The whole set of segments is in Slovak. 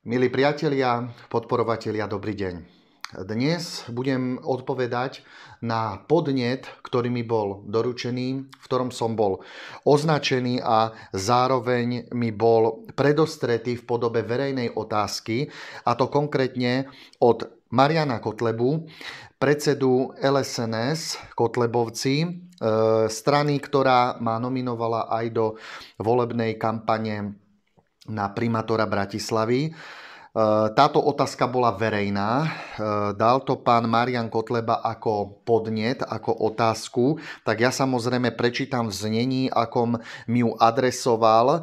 Milí priatelia, podporovatelia, dobrý deň. Dnes budem odpovedať na podnet, ktorý mi bol doručený, v ktorom som bol označený a zároveň mi bol predostretý v podobe verejnej otázky, a to konkrétne od Mariana Kotlebu, predsedu LSNS Kotlebovci, e, strany, ktorá ma nominovala aj do volebnej kampane na primátora Bratislavy. E, táto otázka bola verejná. E, dal to pán Marian Kotleba ako podnet, ako otázku. Tak ja samozrejme prečítam v znení, akom mi ju adresoval. E,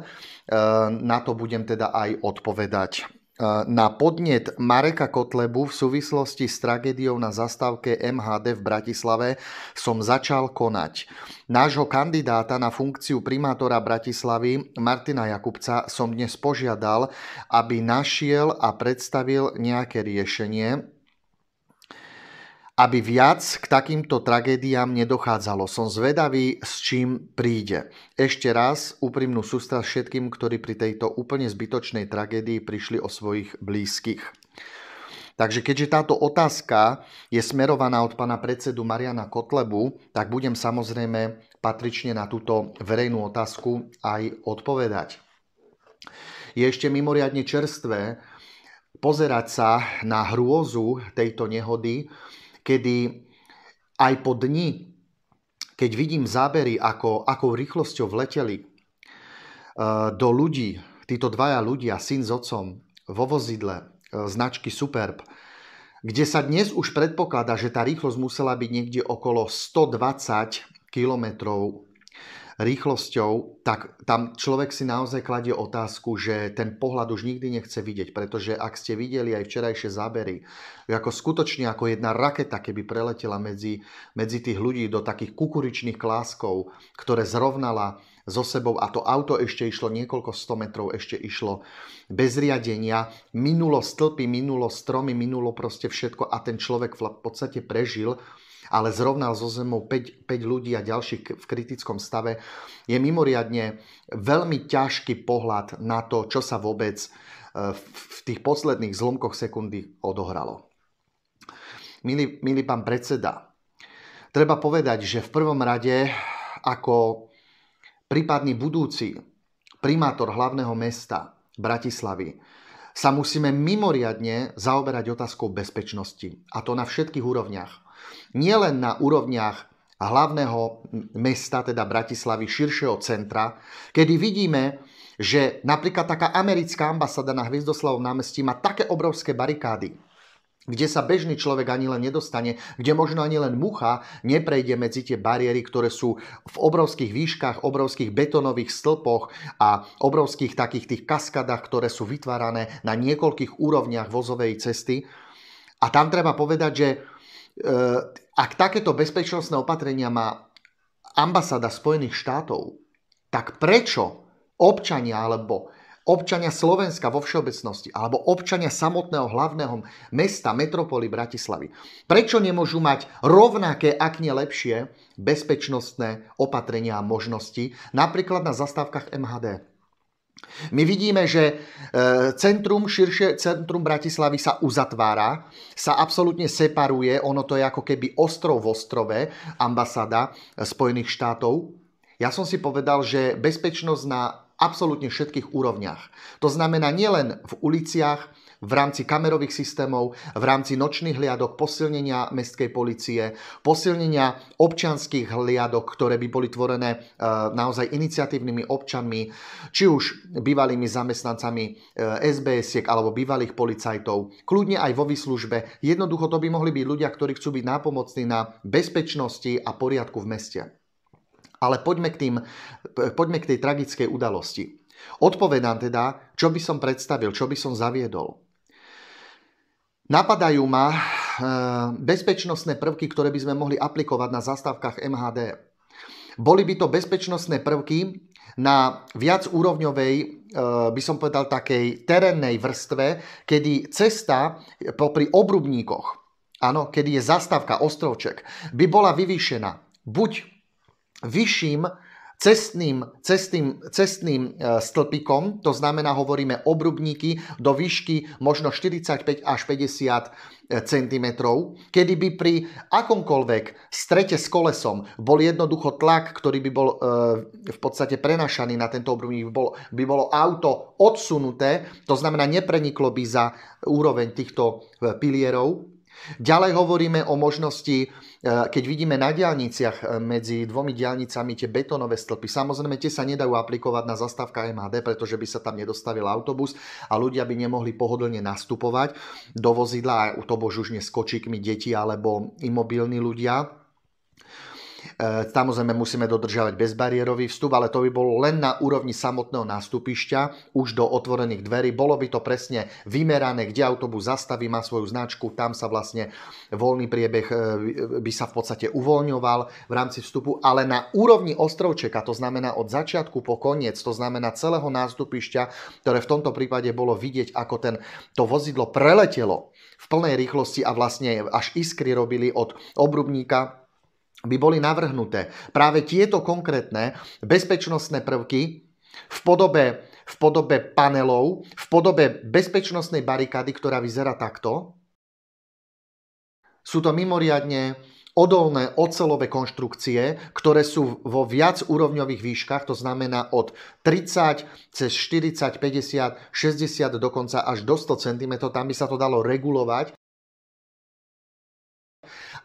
na to budem teda aj odpovedať. Eh, na podnet Mareka Kotlebu v súvislosti s tragédiou na zastávke MHD v Bratislave som začal konať. Nášho kandidáta na funkciu primátora Bratislavy Martina Jakubca som dnes požiadal, aby našiel a predstavil nejaké riešenie, aby viac k takýmto tragédiám nedochádzalo. Som zvedavý, s čím príde. Ešte raz úprimnú sústrasť všetkým, ktorí pri tejto úplne zbytočnej tragédii prišli o svojich blízkych. Takže keďže táto otázka je smerovaná od pána predsedu Mariana Kotlebu, tak budem samozrejme patrične na túto verejnú otázku aj odpovedať. Je ešte mimoriadne čerstvé pozerať sa na hrôzu tejto nehody, kedy aj po dni, keď vidím zábery, ako, akou rýchlosťou vleteli eh, do ľudí, títo dvaja ľudia, syn s otcom, vo vozidle eh, značky Superb, kde sa dnes už predpokladá, že tá rýchlosť musela byť niekde okolo 120 km rýchlosťou, tak tam človek si naozaj kladie otázku, že ten pohľad už nikdy nechce vidieť, pretože ak ste videli aj včerajšie zábery, ako skutočne ako jedna raketa, keby preletela medzi, medzi tých ľudí do takých kukuričných kláskov, ktoré zrovnala so sebou a to auto ešte išlo niekoľko 100 metrov, ešte išlo bez riadenia, minulo stĺpy, minulo stromy, minulo proste všetko a ten človek v podstate prežil ale zrovnal zo zemou 5, 5 ľudí a ďalších v kritickom stave, je mimoriadne veľmi ťažký pohľad na to, čo sa vôbec e, v tých posledných zlomkoch sekundy odohralo. Milý, milý pán predseda, treba povedať, že v prvom rade ako prípadný budúci primátor hlavného mesta Bratislavy sa musíme mimoriadne zaoberať otázkou bezpečnosti. A to na všetkých úrovniach nielen na úrovniach hlavného mesta, teda Bratislavy, širšieho centra, kedy vidíme, že napríklad taká americká ambasáda na Hviezdoslavom námestí má také obrovské barikády, kde sa bežný človek ani len nedostane, kde možno ani len mucha neprejde medzi tie bariéry, ktoré sú v obrovských výškach, obrovských betonových stĺpoch a obrovských takých tých kaskadách, ktoré sú vytvárané na niekoľkých úrovniach vozovej cesty. A tam treba povedať, že Eh, ak takéto bezpečnostné opatrenia má ambasáda Spojených štátov, tak prečo občania alebo občania Slovenska vo všeobecnosti alebo občania samotného hlavného mesta, metropoly Bratislavy. Prečo nemôžu mať rovnaké, ak nie lepšie, bezpečnostné opatrenia a možnosti, napríklad na zastávkach MHD? My vidíme, že e, centrum, širšie centrum Bratislavy sa uzatvára, sa absolútne separuje, ono to je ako keby ostrov v ostrove, ambasáda e, Spojených štátov. Ja som si povedal, že bezpečnosť na absolútne všetkých úrovniach. To znamená nielen v uliciach, v rámci kamerových systémov, v rámci nočných hliadok, posilnenia mestskej policie, posilnenia občanských hliadok, ktoré by boli tvorené e, naozaj iniciatívnymi občanmi, či už bývalými zamestnancami e, SBS-iek alebo bývalých policajtov, kľudne aj vo výslužbe. Jednoducho to by mohli byť ľudia, ktorí chcú byť nápomocní na bezpečnosti a poriadku v meste. Ale poďme k, tým, poďme k tej tragickej udalosti. Odpovedám teda, čo by som predstavil, čo by som zaviedol. Napadajú ma eh, bezpečnostné prvky, ktoré by sme mohli aplikovať na zastávkach MHD. Boli by to bezpečnostné prvky na viac úrovňovej, eh, by som povedal, takej terénnej vrstve, kedy cesta popri obrubníkoch, áno, kedy je zastávka, ostrovček, by bola vyvýšená buď vyšším cestným, cestným, cestným e, stĺpikom, to znamená hovoríme obrubníky do výšky možno 45 až 50 e, cm, kedy by pri akomkoľvek strete s kolesom bol jednoducho tlak, ktorý by bol e, v podstate prenašaný na tento obrubník, by bolo, by bolo auto odsunuté, to znamená nepreniklo by za úroveň týchto e, pilierov Ďalej hovoríme o možnosti, e, keď vidíme na diálniciach e, medzi dvomi diálnicami tie betónové stĺpy. Samozrejme, tie sa nedajú aplikovať na zastávka MHD, pretože by sa tam nedostavil autobus a ľudia by nemohli pohodlne nastupovať do vozidla, to toho už s kočíkmi deti alebo imobilní ľudia. E, samozrejme musíme dodržiavať bezbariérový vstup, ale to by bolo len na úrovni samotného nástupišťa, už do otvorených dverí. Bolo by to presne vymerané, kde autobus zastaví, má svoju značku, tam sa vlastne voľný priebeh e, by sa v podstate uvoľňoval v rámci vstupu, ale na úrovni ostrovčeka, to znamená od začiatku po koniec, to znamená celého nástupišťa, ktoré v tomto prípade bolo vidieť, ako ten, to vozidlo preletelo v plnej rýchlosti a vlastne až iskry robili od obrubníka by boli navrhnuté práve tieto konkrétne bezpečnostné prvky v podobe, v podobe panelov, v podobe bezpečnostnej barikády, ktorá vyzerá takto. Sú to mimoriadne odolné ocelové konštrukcie, ktoré sú vo viac úrovňových výškach, to znamená od 30 cez 40, 50, 60 dokonca až do 100 cm, tam by sa to dalo regulovať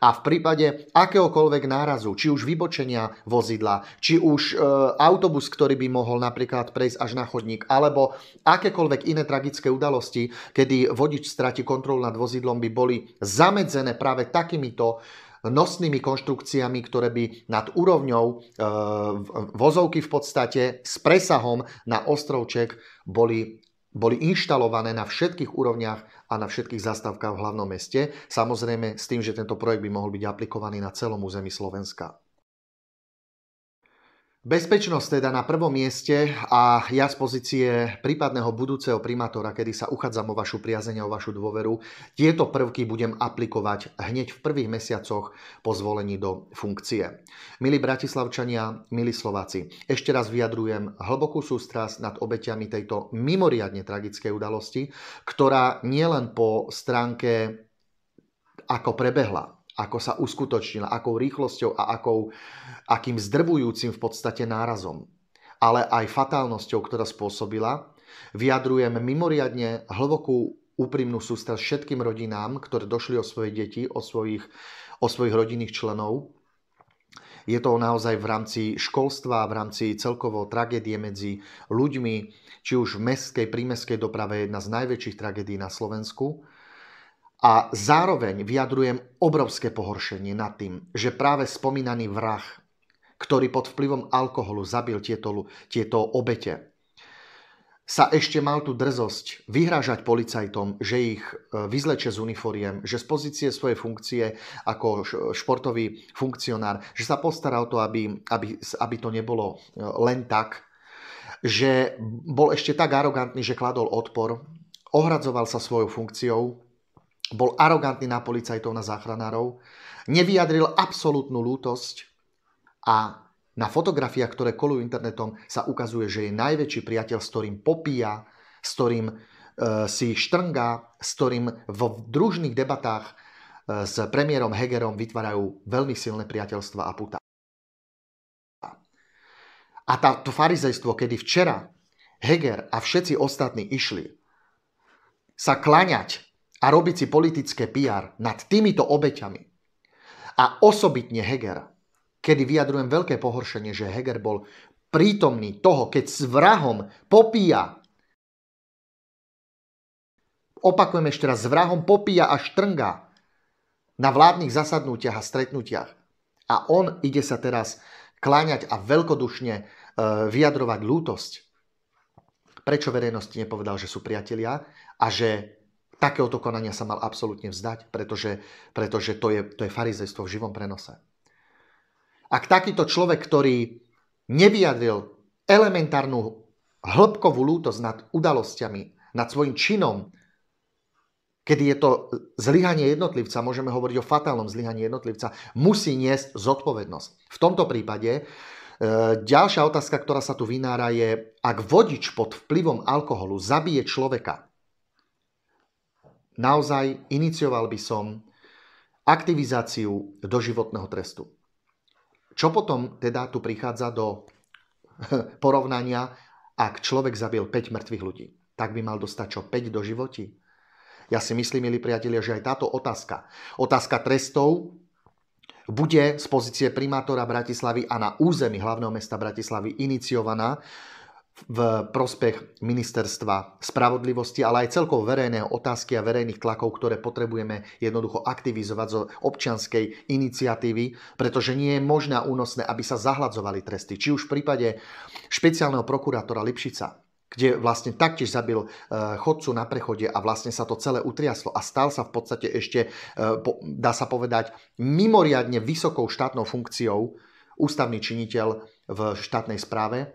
a v prípade akéhokoľvek nárazu, či už vybočenia vozidla, či už e, autobus, ktorý by mohol napríklad prejsť až na chodník, alebo akékoľvek iné tragické udalosti, kedy vodič stratí kontrolu nad vozidlom, by boli zamedzené práve takýmito nosnými konštrukciami, ktoré by nad úrovňou e, vozovky v podstate s presahom na ostrovček boli boli inštalované na všetkých úrovniach a na všetkých zastávkach v hlavnom meste, samozrejme s tým, že tento projekt by mohol byť aplikovaný na celom území Slovenska. Bezpečnosť teda na prvom mieste a ja z pozície prípadného budúceho primátora, kedy sa uchádzam o vašu priazenie, o vašu dôveru, tieto prvky budem aplikovať hneď v prvých mesiacoch po zvolení do funkcie. Milí bratislavčania, milí Slováci, ešte raz vyjadrujem hlbokú sústrasť nad obeťami tejto mimoriadne tragickej udalosti, ktorá nielen po stránke ako prebehla, ako sa uskutočnila, akou rýchlosťou a akou, akým zdrvujúcim v podstate nárazom, ale aj fatálnosťou, ktorá spôsobila, vyjadrujem mimoriadne hlbokú úprimnú sústrasť všetkým rodinám, ktoré došli o svoje deti, o svojich, o svojich rodinných členov. Je to naozaj v rámci školstva, v rámci celkovo tragédie medzi ľuďmi, či už v mestskej, prímeskej doprave, jedna z najväčších tragédií na Slovensku. A zároveň vyjadrujem obrovské pohoršenie nad tým, že práve spomínaný vrah, ktorý pod vplyvom alkoholu zabil tieto, tieto obete, sa ešte mal tú drzosť vyhrážať policajtom, že ich e, vyzleče z uniforiem, že z pozície svojej funkcie ako športový funkcionár, že sa postará o to, aby, aby, aby to nebolo e, len tak, že bol ešte tak arogantný, že kladol odpor, ohradzoval sa svojou funkciou bol arogantný na policajtov, na záchranárov, nevyjadril absolútnu lútosť a na fotografiách, ktoré kolujú internetom, sa ukazuje, že je najväčší priateľ, s ktorým popíja, s ktorým e, si štrnga, s ktorým v družných debatách e, s premiérom Hegerom vytvárajú veľmi silné priateľstva a puta. A tá, to farizejstvo, kedy včera Heger a všetci ostatní išli sa klaňať a robiť si politické PR nad týmito obeťami. A osobitne Heger, kedy vyjadrujem veľké pohoršenie, že Heger bol prítomný toho, keď s vrahom popíja opakujem ešte raz, s vrahom popíja a štrnga na vládnych zasadnutiach a stretnutiach. A on ide sa teraz kláňať a veľkodušne e, vyjadrovať lútosť. Prečo verejnosti nepovedal, že sú priatelia a že takéhoto konania sa mal absolútne vzdať, pretože, pretože to, je, to je farizejstvo v živom prenose. Ak takýto človek, ktorý nevyjadril elementárnu hĺbkovú lútosť nad udalosťami, nad svojim činom, kedy je to zlyhanie jednotlivca, môžeme hovoriť o fatálnom zlyhaní jednotlivca, musí niesť zodpovednosť. V tomto prípade e, ďalšia otázka, ktorá sa tu vynára je, ak vodič pod vplyvom alkoholu zabije človeka, naozaj inicioval by som aktivizáciu doživotného trestu. Čo potom teda tu prichádza do porovnania, ak človek zabil 5 mŕtvych ľudí? Tak by mal dostať čo 5 do životi? Ja si myslím, milí priatelia, že aj táto otázka, otázka trestov, bude z pozície primátora Bratislavy a na území hlavného mesta Bratislavy iniciovaná v prospech ministerstva spravodlivosti, ale aj celkov verejného otázky a verejných tlakov, ktoré potrebujeme jednoducho aktivizovať zo občianskej iniciatívy, pretože nie je možné únosné, aby sa zahladzovali tresty. Či už v prípade špeciálneho prokurátora Lipšica, kde vlastne taktiež zabil e, chodcu na prechode a vlastne sa to celé utriaslo a stal sa v podstate ešte, e, dá sa povedať, mimoriadne vysokou štátnou funkciou ústavný činiteľ v štátnej správe,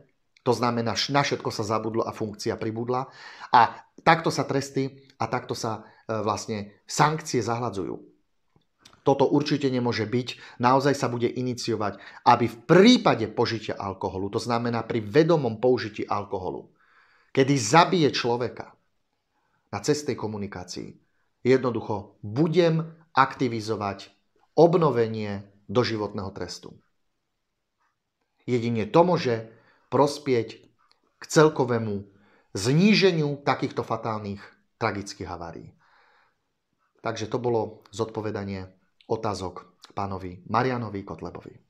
to znamená, na všetko sa zabudlo a funkcia pribudla. A takto sa tresty a takto sa e, vlastne sankcie zahľadzujú. Toto určite nemôže byť. Naozaj sa bude iniciovať, aby v prípade požitia alkoholu, to znamená pri vedomom použití alkoholu, kedy zabije človeka na cestej komunikácii, jednoducho budem aktivizovať obnovenie doživotného trestu. Jedine to môže prospieť k celkovému zníženiu takýchto fatálnych tragických havárií. Takže to bolo zodpovedanie otázok pánovi Marianovi Kotlebovi.